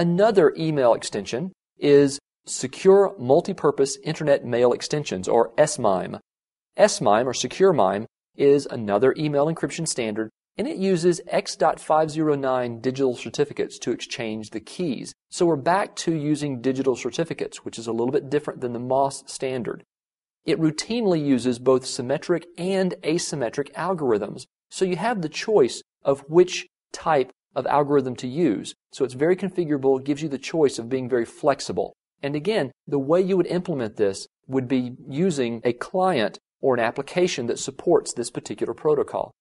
Another email extension is Secure Multipurpose Internet Mail Extensions, or SMIME. SMIME, or Secure MIME, is another email encryption standard, and it uses X.509 digital certificates to exchange the keys. So we're back to using digital certificates, which is a little bit different than the MOS standard. It routinely uses both symmetric and asymmetric algorithms, so you have the choice of which type of algorithm to use. So it's very configurable, gives you the choice of being very flexible. And again, the way you would implement this would be using a client or an application that supports this particular protocol.